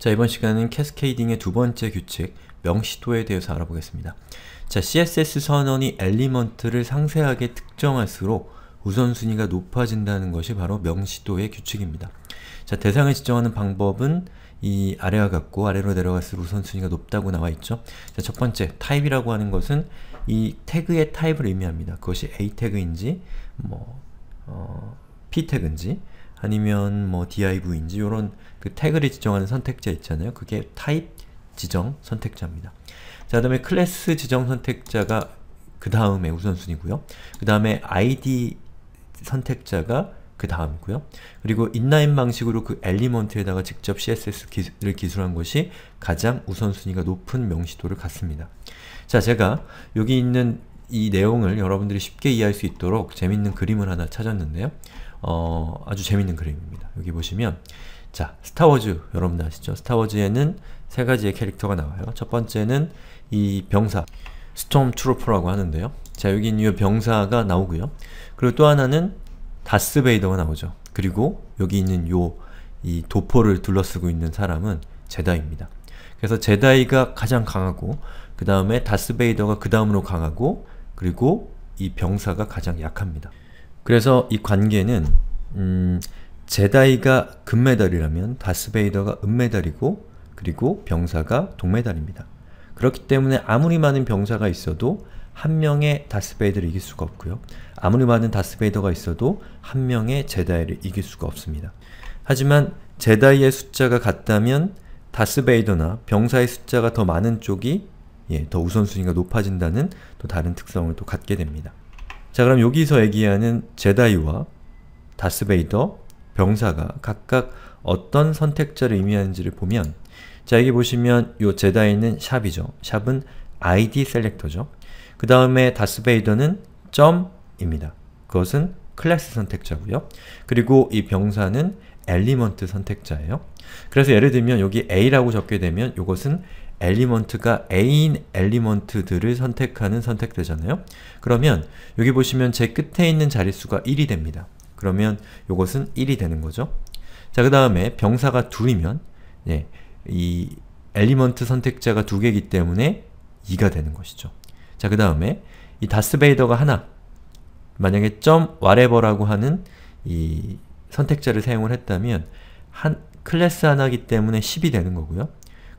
자, 이번 시간은 캐스케이딩의 두 번째 규칙, 명시도에 대해서 알아보겠습니다. 자, CSS 선언이 엘리먼트를 상세하게 특정할수록 우선순위가 높아진다는 것이 바로 명시도의 규칙입니다. 자, 대상을 지정하는 방법은 이 아래와 같고 아래로 내려갈수록 우선순위가 높다고 나와있죠. 자, 첫 번째, 타입이라고 하는 것은 이 태그의 타입을 의미합니다. 그것이 A 태그인지, 뭐, 어, P 태그인지, 아니면 뭐 div인지 이런 그 태그를 지정하는 선택자 있잖아요. 그게 타입 지정 선택자입니다. 자, 그 다음에 클래스 지정 선택자가 그 다음에 우선순위고요. 그 다음에 id 선택자가 그 다음이고요. 그리고 인라인 방식으로 그 엘리먼트에다가 직접 css를 기술한 것이 가장 우선순위가 높은 명시도를 갖습니다. 자, 제가 여기 있는 이 내용을 여러분들이 쉽게 이해할 수 있도록 재밌는 그림을 하나 찾았는데요. 어, 아주 재밌는 그림입니다. 여기 보시면 자, 스타워즈 여러분들 아시죠? 스타워즈에는 세 가지의 캐릭터가 나와요. 첫 번째는 이 병사, 스톰 트루퍼라고 하는데요. 자, 여기 있는 이 병사가 나오고요. 그리고 또 하나는 다스베이더가 나오죠. 그리고 여기 있는 요 이 도포를 둘러쓰고 있는 사람은 제다입니다. 그래서 제다이가 가장 강하고 그 다음에 다스베이더가 그 다음으로 강하고 그리고 이 병사가 가장 약합니다. 그래서 이 관계는 음, 제다이가 금메달이라면 다스베이더가 은메달이고 그리고 병사가 동메달입니다. 그렇기 때문에 아무리 많은 병사가 있어도 한 명의 다스베이더를 이길 수가 없고요. 아무리 많은 다스베이더가 있어도 한 명의 제다이를 이길 수가 없습니다. 하지만 제다이의 숫자가 같다면 다스베이더나 병사의 숫자가 더 많은 쪽이 예, 더 우선순위가 높아진다는 또 다른 특성을 또 갖게 됩니다. 자 그럼 여기서 얘기하는 제다이와 다스베이더, 병사가 각각 어떤 선택자를 의미하는지를 보면 자 여기 보시면 요 제다이는 샵이죠. 샵은 id 셀렉터죠. 그 다음에 다스베이더는 점입니다. 그것은 클래스 선택자고요. 그리고 이 병사는 엘리먼트 선택자예요. 그래서 예를 들면 여기 a라고 적게 되면 이것은 엘리먼트가 A인 엘리먼트들을 선택하는 선택되잖아요? 그러면 여기 보시면 제 끝에 있는 자릿수가 1이 됩니다. 그러면 이것은 1이 되는 거죠. 자, 그 다음에 병사가 2이면 예, 이 엘리먼트 선택자가 2 개이기 때문에 2가 되는 것이죠. 자, 그 다음에 이 다스베이더가 하나 만약에 점 whatever라고 하는 이 선택자를 사용을 했다면 한 클래스 하나이기 때문에 10이 되는 거고요.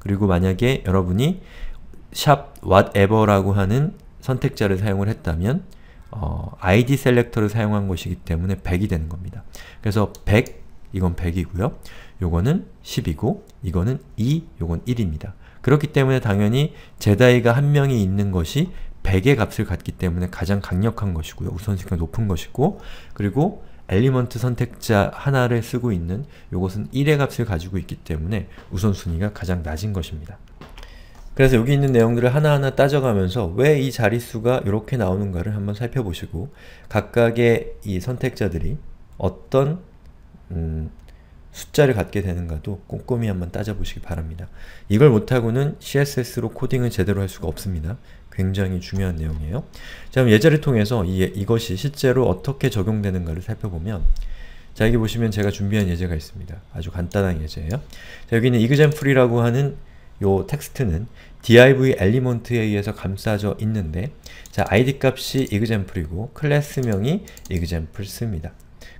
그리고 만약에 여러분이 샵 whatever라고 하는 선택자를 사용을 했다면 어, id 셀렉터를 사용한 것이기 때문에 100이 되는 겁니다. 그래서 100, 이건 100이고요. 요거는 10이고, 이거는 2, 요건 1입니다. 그렇기 때문에 당연히 제다이가 한 명이 있는 것이 100의 값을 갖기 때문에 가장 강력한 것이고요. 우선순위가 높은 것이고, 그리고 엘리먼트 선택자 하나를 쓰고 있는 이것은 1의 값을 가지고 있기 때문에 우선순위가 가장 낮은 것입니다. 그래서 여기 있는 내용들을 하나하나 따져가면서 왜 이 자릿수가 이렇게 나오는가를 한번 살펴보시고 각각의 이 선택자들이 어떤 음, 숫자를 갖게 되는가도 꼼꼼히 한번 따져보시기 바랍니다. 이걸 못하고는 CSS로 코딩을 제대로 할 수가 없습니다. 굉장히 중요한 내용이에요. 자, 그럼 예제를 통해서 이, 이것이 실제로 어떻게 적용되는가를 살펴보면 자, 여기 보시면 제가 준비한 예제가 있습니다. 아주 간단한 예제예요. 자, 여기는 example이라고 하는 요 텍스트는 div 엘리먼트에 의해서 감싸져 있는데 자, id 값이 example이고 클래스명이 example입니다.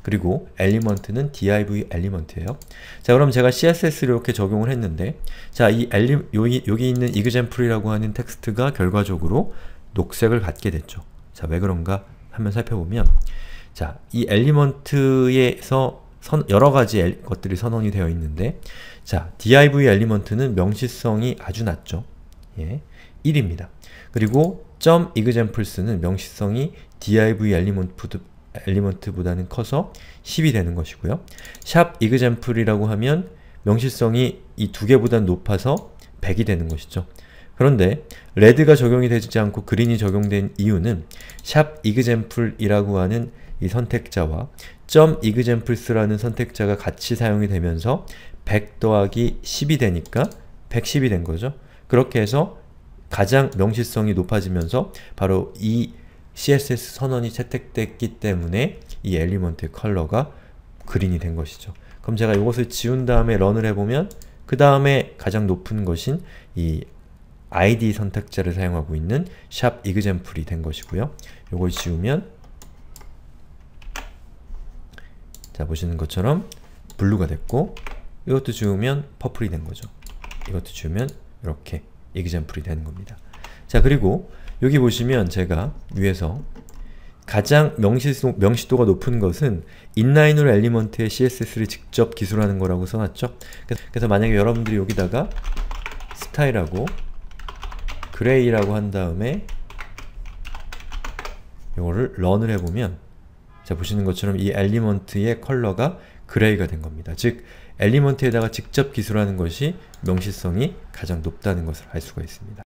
그리고 엘리먼트는 div 엘리먼트예요. 자, 그럼 제가 css를 이렇게 적용을 했는데 자, 이 엘리, 여기, 여기 있는 example이라고 하는 텍스트가 결과적으로 녹색을 갖게 됐죠. 자, 왜 그런가 한번 살펴보면 자, 이 엘리먼트에서 선, 여러 가지 엘, 것들이 선언이 되어 있는데 자, div 엘리먼트는 명시성이 아주 낮죠. 예, 1입니다. 그리고 .examples는 명시성이 div 엘리먼트 엘리먼트보다는 커서 10이 되는 것이고요. 샵 example이라고 하면 명실성이이 두 개보다 높아서 100이 되는 것이죠. 그런데 레드가 적용이 되지 않고 그린이 적용된 이유는 샵 example이라고 하는 이 선택자와 점 examples라는 선택자가 같이 사용이 되면서 100 더하기 10이 되니까 110이 된 거죠. 그렇게 해서 가장 명시성이 높아지면서 바로 이 CSS 선언이 채택됐기 때문에 이 엘리먼트의 컬러가 그린이 된 것이죠. 그럼 제가 이것을 지운 다음에 런을 해보면 그 다음에 가장 높은 것인 이 id 선택자를 사용하고 있는 샵 example이 된 것이고요. 이걸 지우면 자 보시는 것처럼 블루가 됐고 이것도 지우면 퍼플이 된 거죠. 이것도 지우면 이렇게 example이 되는 겁니다. 자 그리고 여기 보시면 제가 위에서 가장 명시도, 명시도가 높은 것은 인라인으로 엘리먼트의 css를 직접 기술하는 거라고 써놨죠? 그래서 만약에 여러분들이 여기다가 스타일하고 그레이라고 한 다음에 이거를 런을 해보면 자 보시는 것처럼 이 엘리먼트의 컬러가 그레이가 된 겁니다. 즉, 엘리먼트에다가 직접 기술하는 것이 명시성이 가장 높다는 것을 알 수가 있습니다.